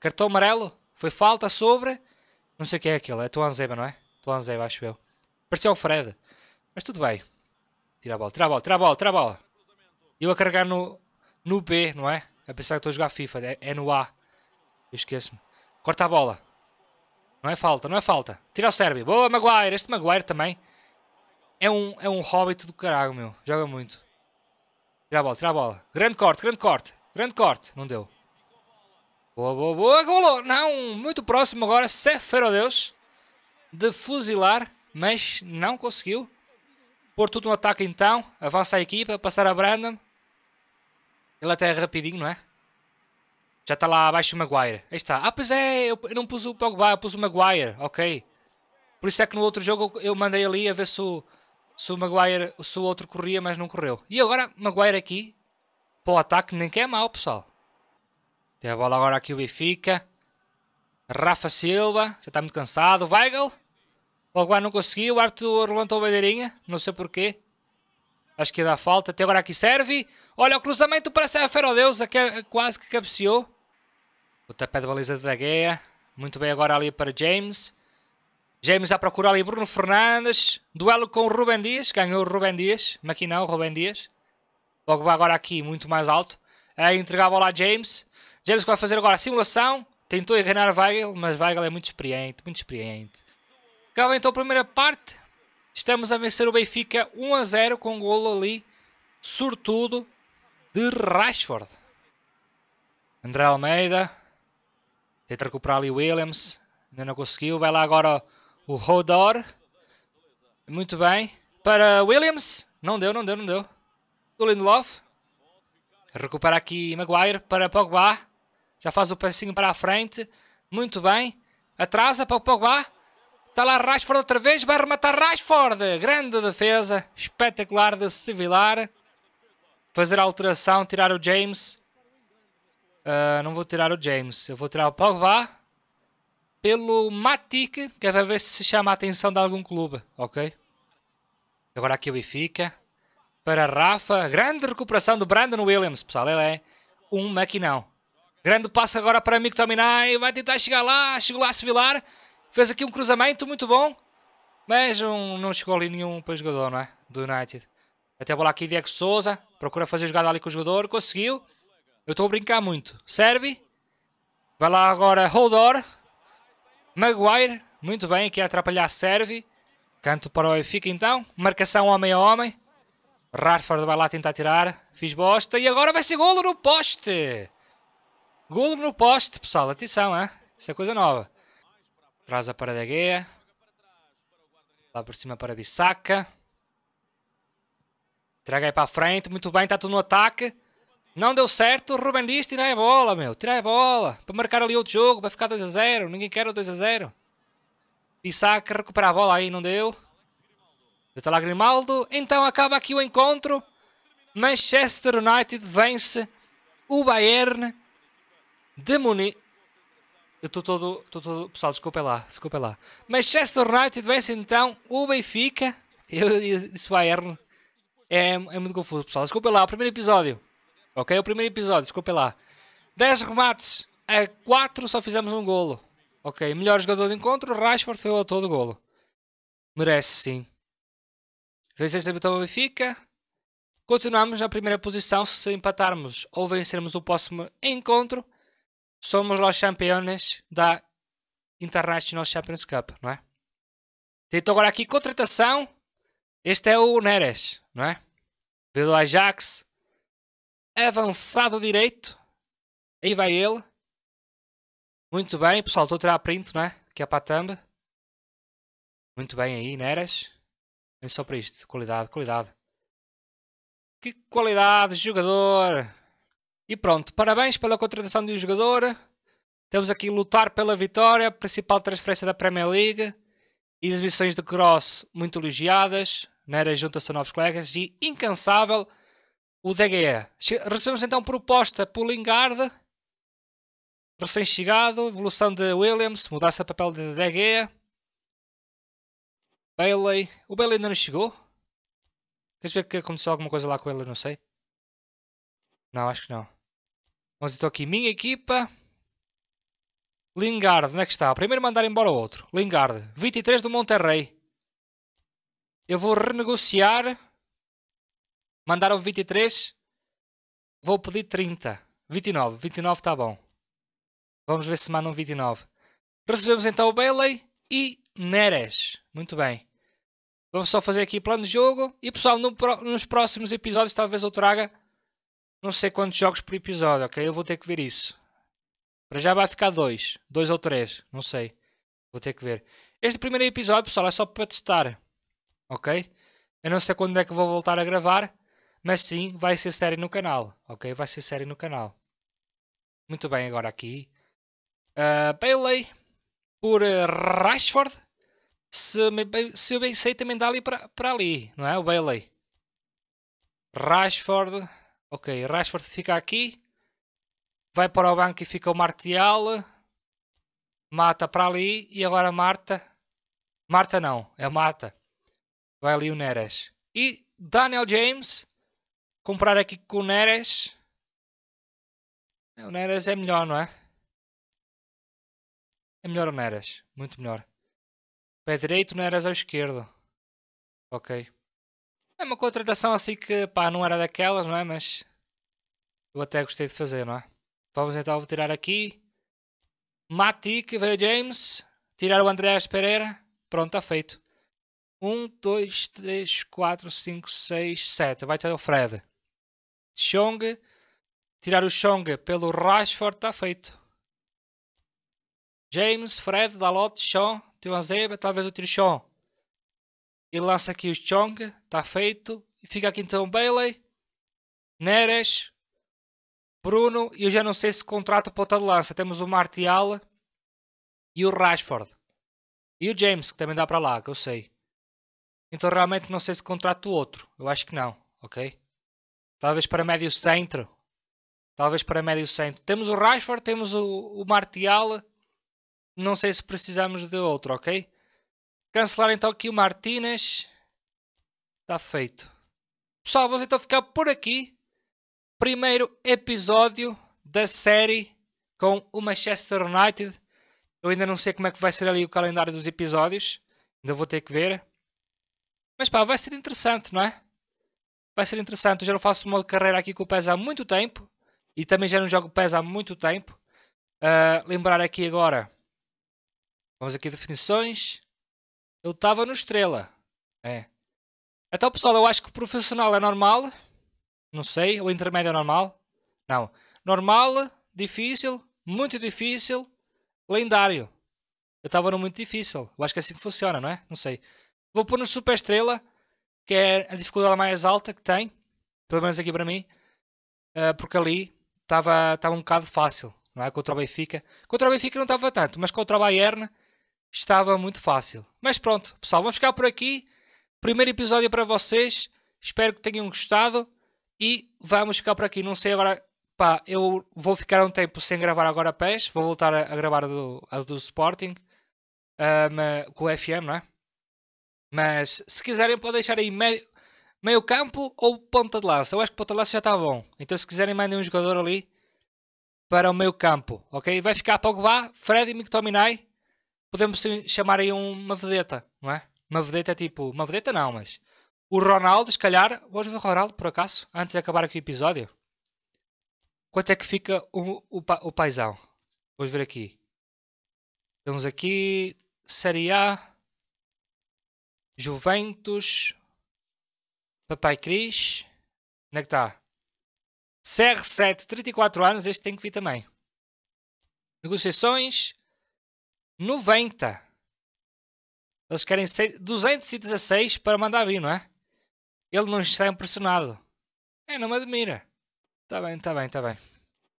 Cartão amarelo. Foi falta sobre. Não sei quem é aquele. É Tuanzeba, não é? Tuanzeba, acho eu. Pareceu o Fred. Mas tudo bem. Tira a bola, tira a bola, tira a bola, tira a bola. Eu a carregar no, no B, não é? A pensar que estou a jogar FIFA. É, é no A. Eu esqueço-me. Corta a bola. Não é falta, não é falta. Tira o Sérbio. Boa, Maguire. Este Maguire também é um, é um hobbit do caralho, meu. Joga muito. Tira a bola, tira a bola. Grande corte, grande corte, grande corte. Não deu. Boa, boa, boa. Golo! Não, muito próximo agora. Seferodeus de fuzilar, mas não conseguiu. Por tudo no ataque então. Avança a equipa, passar a Brandon. Ele até é rapidinho, não é? Já está lá abaixo o Maguire. Aí está. Ah, pois é, eu não pus o Pogba, eu pus o Maguire. Ok. Por isso é que no outro jogo eu mandei ali a ver se o, se o Maguire, se o outro corria, mas não correu. E agora Maguire aqui, para o ataque, nem que é mau, pessoal. Tem a bola agora aqui o Benfica. Rafa Silva, já está muito cansado. Weigl. Logo lá não conseguiu. O árbitro levantou a bandeirinha. Não sei porquê. Acho que dá falta. Até agora aqui serve. Olha o cruzamento para Sefero Deus. Aqui é quase que cabeceou. O tapete de baliza da Gueia. Muito bem agora ali para James. James a procurar ali Bruno Fernandes. Duelo com o Rubem Dias. Ganhou o Rubem Dias. Maquinão, Rubem Dias. Logo vai agora aqui, muito mais alto. A entregar a bola a James. James vai fazer agora a simulação. Tentou enganar Weigel, mas Weigel é muito experiente, muito experiente. Acaba então a primeira parte. Estamos a vencer o Benfica 1 a 0 com um golo ali, sortudo, de Rashford. André Almeida. Tenta recuperar ali o Williams. Ainda não conseguiu. Vai lá agora o Rodor. Muito bem. Para Williams. Não deu, não deu, não deu. O Lindelof. Recupera aqui Maguire para Pogba. Já faz o passinho para a frente. Muito bem. Atrasa para o Pogba. Está lá Rashford outra vez. Vai rematar Rashford. Grande defesa. Espetacular de Sevilar. Fazer a alteração. Tirar o James. Uh, não vou tirar o James. Eu vou tirar o Pogba. Pelo Matic. Que é para ver se chama a atenção de algum clube. Ok? Agora aqui o Benfica. Para Rafa. Grande recuperação do Brandon Williams. Pessoal, ele é um maquinão. Grande passo agora para Mico Tominay. Vai tentar chegar lá. Chegou lá a Sevilar. Fez aqui um cruzamento muito bom. Mas um, não chegou ali nenhum para o jogador, não é? Do United. Até a bola aqui Diego Souza. Procura fazer jogada ali com o jogador. Conseguiu. Eu estou a brincar muito. Serve. Vai lá agora Holdor. Maguire. Muito bem. Aqui a atrapalhar serve. Canto para o Benfica então. Marcação homem a homem. Rarford vai lá tentar tirar. Fiz bosta. E agora vai ser golo no poste. Golo no poste, pessoal. Atenção, hein? Isso é coisa nova. Traz a para da guia. Lá por cima para Bissaca. Traga aí para a frente. Muito bem, está tudo no ataque. Não deu certo. Ruben Dias, tirai a bola, meu. Tirai a bola. Para marcar ali outro jogo. Para ficar 2 a 0. Ninguém quer o 2 a 0. Bissaca recuperar a bola aí. Não deu. Está lá Grimaldo. Então acaba aqui o encontro. Manchester United vence o Bayern Demoni. Eu estou todo, todo. Pessoal, desculpa lá, desculpa lá. Manchester United vence então o Benfica. Eu disse Bayern. É, é muito confuso, pessoal. Desculpa lá, o primeiro episódio. Ok? O primeiro episódio, desculpa lá. 10 remates a 4, só fizemos um golo. Ok, melhor jogador do encontro, Rashford foi o autor do golo. Merece sim. Vencesse então o Benfica. Continuamos na primeira posição se empatarmos ou vencermos o próximo encontro somos os campeões da International Champions Cup, não é? Então agora aqui, contratação. Este é o Neres, não é? Veio do Ajax. Avançado direito. Aí vai ele. Muito bem, pessoal. Estou a tirar a print, não é? Que é para a thumb. Muito bem aí, Neres. Vem só para isto. Qualidade, qualidade. Que qualidade, jogador! E pronto, parabéns pela contratação de um jogador. Temos aqui lutar pela vitória, principal transferência da Premier League, exibições de Cross muito elogiadas, na era junta-se a novos colegas e incansável o DGE. Recebemos então proposta por Lingard, recém-chegado, evolução de Williams, mudança de papel de DGE. Bailey. O Bailey ainda não chegou? Queres ver que aconteceu alguma coisa lá com ele? não sei. Não, acho que não mas estou aqui, minha equipa. Lingard, onde é que está? Primeiro mandar embora o outro. Lingard, 23 do Monterrey. Eu vou renegociar. Mandaram 23. Vou pedir 30. 29, 29 está bom. Vamos ver se mandam 29. Recebemos então o Bailey e Neres. Muito bem. Vamos só fazer aqui plano de jogo. E pessoal, no, nos próximos episódios talvez eu traga não sei quantos jogos por episódio, ok? Eu vou ter que ver isso. Para já vai ficar dois, dois ou três, não sei. Vou ter que ver. Este primeiro episódio, pessoal, é só para testar, ok? Eu não sei quando é que vou voltar a gravar, mas sim, vai ser série no canal, ok? Vai ser série no canal. Muito bem, agora aqui. Uh, Bailey por eh, Rashford. Se, se eu bem sei, também dá ali para ali, não é? O Bailey. Rashford. Ok, Rashford fica aqui. Vai para o banco e fica o Martial. Mata para ali. E agora Marta. Marta não, é Mata. Vai ali o Neres. E Daniel James. Comprar aqui com o Neres. É, o Neres é melhor, não é? É melhor o Neres. Muito melhor. Pé direito, Neres ao esquerdo. Ok. É uma contratação assim que, pá, não era daquelas, não é? Mas eu até gostei de fazer, não é? Vamos então, tirar aqui. Matic, veio James. Tirar o Andrés Pereira. Pronto, está feito. 1, 2, 3, 4, 5, 6, 7. Vai ter o Fred. Chong. Tirar o Chong pelo Rashford, está feito. James, Fred, Dalot, Sean, Tio Azeba, talvez o Tio Sean e lança aqui o Chong, está feito. E fica aqui então Bailey, Neres, Bruno, e eu já não sei se contrata ponta de lança. Temos o Martial e o Rashford. E o James, que também dá para lá, que eu sei. Então realmente não sei se contrato o outro. Eu acho que não, ok? Talvez para médio centro. Talvez para médio centro. Temos o Rashford, temos o, o Martial. Não sei se precisamos de outro, ok? Cancelar então aqui o Martínez. Está feito. Pessoal, vamos então ficar por aqui. Primeiro episódio da série com o Manchester United. Eu ainda não sei como é que vai ser ali o calendário dos episódios. Ainda vou ter que ver. Mas pá, vai ser interessante, não é? Vai ser interessante. Eu já não faço uma carreira aqui com o PES há muito tempo. E também já não jogo PES há muito tempo. Uh, lembrar aqui agora. Vamos aqui definições. Eu estava no Estrela. É. Então, pessoal, eu acho que o profissional é normal. Não sei. O intermédio é normal. Não. Normal, difícil, muito difícil, lendário. Eu estava no muito difícil. Eu acho que é assim que funciona, não é? Não sei. Vou pôr no Super Estrela, que é a dificuldade mais alta que tem. Pelo menos aqui para mim. Eh, porque ali estava um bocado fácil. Não é? Contra o Benfica. Contra o Benfica não estava tanto, mas contra o Bayern estava muito fácil. Mas pronto, pessoal, vamos ficar por aqui. Primeiro episódio para vocês. Espero que tenham gostado. E vamos ficar por aqui. Não sei agora. Pá, eu vou ficar um tempo sem gravar agora pés. Vou voltar a, gravar a do, a do Sporting. Um, ah, com o FM, não é? Mas se quiserem, podem deixar aí meio, meio campo ou ponta de lança. Eu acho que ponta de lança já está bom. Então, se quiserem, mandem um jogador ali para o meio campo, ok? Vai ficar Pogba, Fred e McTominay podemos chamar aí uma vedeta, não é? Uma vedeta é tipo, uma vedeta não, mas o Ronaldo, se calhar, vamos ver o Ronaldo por acaso, antes de acabar aqui o episódio. Quanto é que fica o, o, o paizão? Vamos ver aqui. Temos aqui Série A, Juventus, Papai Cris. Onde é que está? CR7, 34 anos, este tem que vir também. Negociações, 90. Eles querem ser 216 para mandar vir, não é? Ele não está impressionado. É, não me admira. Tá bem, tá bem, tá bem.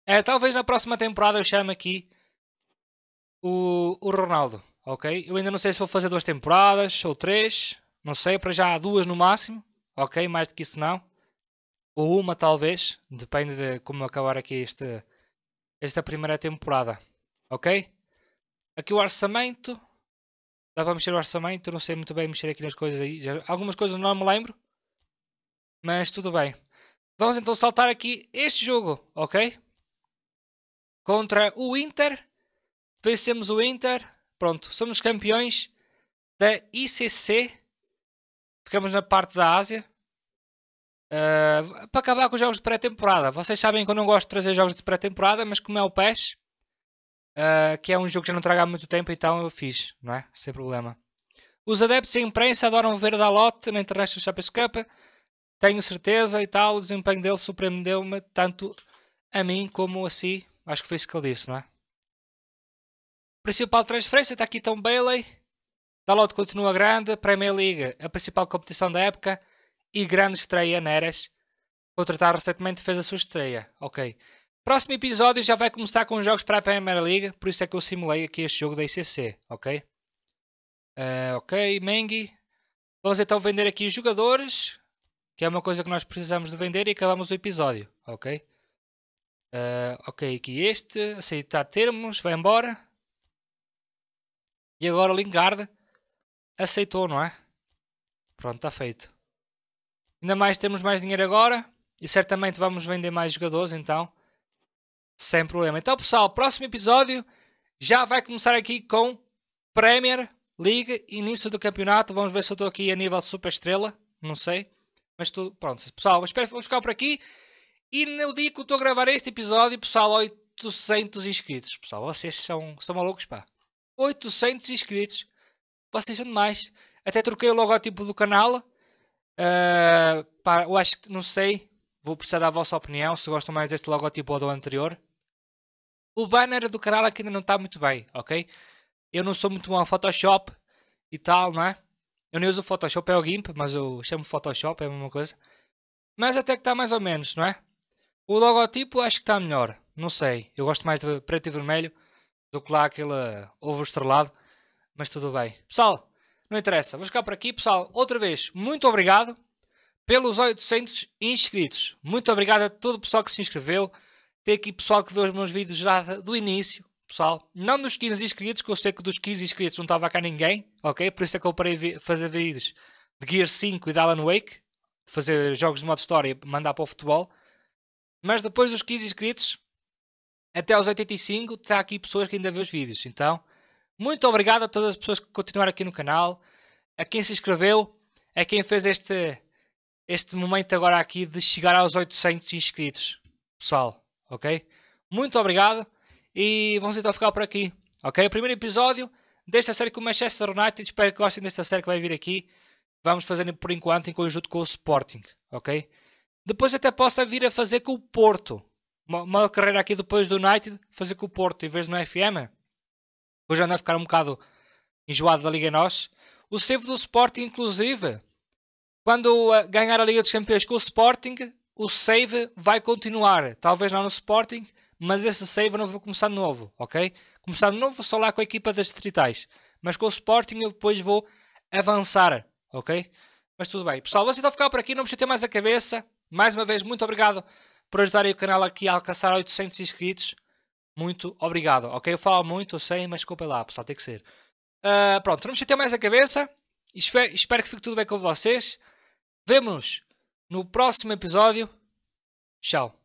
É, talvez na próxima temporada eu chame aqui o, o Ronaldo, ok? Eu ainda não sei se vou fazer duas temporadas ou três. Não sei, para já duas no máximo, ok? Mais do que isso não. Ou uma talvez, depende de como acabar aqui esta, esta primeira temporada, ok? Aqui o orçamento. Dá para mexer o orçamento. Não sei muito bem mexer aqui nas coisas aí. Já, algumas coisas não me lembro. Mas tudo bem. Vamos então saltar aqui este jogo, ok? Contra o Inter. Vencemos o Inter. Pronto, somos campeões da ICC. Ficamos na parte da Ásia. Uh, para acabar com os jogos de pré-temporada. Vocês sabem que eu não gosto de trazer jogos de pré-temporada, mas como é o PES, Uh, que é um jogo que já não traga há muito tempo, então eu fiz, não é? Sem problema. Os adeptos e imprensa adoram ver Dalot na internet do Champions Cup. Tenho certeza e tal, o desempenho dele surpreendeu-me tanto a mim como a si. Acho que foi isso que ele disse, não é? Principal transferência está aqui Tom Bailey. Dalot continua grande, Premier League, a principal competição da época e grande estreia Neres. Contratar recentemente fez a sua estreia, ok. Próximo episódio já vai começar com jogos para a Primeira Liga, por isso é que eu simulei aqui este jogo da ICC, ok? Uh, ok, Mengi. Vamos então vender aqui os jogadores, que é uma coisa que nós precisamos de vender e acabamos o episódio, ok? Uh, ok, aqui este, aceitar termos, vai embora. E agora o Lingard aceitou, não é? Pronto, está feito. Ainda mais temos mais dinheiro agora e certamente vamos vender mais jogadores então. Sem problema. Então, pessoal, próximo episódio já vai começar aqui com Premier League, início do campeonato. Vamos ver se eu estou aqui a nível de super estrela. Não sei. Mas tudo. Pronto, pessoal, espero que vamos ficar por aqui. E no dia que eu estou a gravar este episódio, pessoal, 800 inscritos. Pessoal, vocês são, são malucos, pá. 800 inscritos. Vocês são demais. Até troquei o logotipo do canal. Uh, pá, eu acho que, não sei, vou precisar da vossa opinião, se gostam mais deste logotipo ou do anterior. O banner é do canal aqui ainda não está muito bem, ok? Eu não sou muito bom a Photoshop e tal, não é? Eu nem uso Photoshop, é o GIMP, mas eu chamo Photoshop, é a mesma coisa. Mas até que está mais ou menos, não é? O logotipo acho que está melhor, não sei. Eu gosto mais de preto e vermelho do que lá aquele ovo estrelado, mas tudo bem. Pessoal, não interessa, vou ficar por aqui. Pessoal, outra vez, muito obrigado pelos 800 inscritos. Muito obrigado a todo o pessoal que se inscreveu. Tem aqui pessoal que vê os meus vídeos já do início, pessoal. Não dos 15 inscritos, que eu sei que dos 15 inscritos não estava cá ninguém, ok? Por isso é que eu parei fazer vídeos de Gear 5 e de Alan Wake, fazer jogos de modo história e mandar para o futebol. Mas depois dos 15 inscritos, até aos 85, está aqui pessoas que ainda vê os vídeos. Então, muito obrigado a todas as pessoas que continuaram aqui no canal, a quem se inscreveu, a quem fez este, este momento agora aqui de chegar aos 800 inscritos. Pessoal, ok? Muito obrigado e vamos então ficar por aqui, ok? O primeiro episódio desta série com o Manchester United, espero que gostem desta série que vai vir aqui. Vamos fazendo por enquanto em conjunto com o Sporting, ok? Depois até possa vir a fazer com o Porto. Uma, uma carreira aqui depois do United, fazer com o Porto em vez no FM. Hoje ando a ficar um bocado enjoado da Liga Nós. O save do Sporting, inclusive, quando eh, ganhar a Liga dos Campeões com o Sporting, o save vai continuar, talvez não no Sporting, mas esse save não vou começar de novo, ok? Começar de novo só lá com a equipa das tritais, mas com o Sporting eu depois vou avançar, ok? Mas tudo bem. Pessoal, vou então ficar por aqui, não me ter mais a cabeça. Mais uma vez, muito obrigado por ajudarem o canal aqui a alcançar 800 inscritos. Muito obrigado, ok? Eu falo muito, eu sei, mas desculpa lá, pessoal, tem que ser. Uh, pronto, não me ter mais a cabeça. Espero que fique tudo bem com vocês. Vemo-nos no próximo episódio, tchau.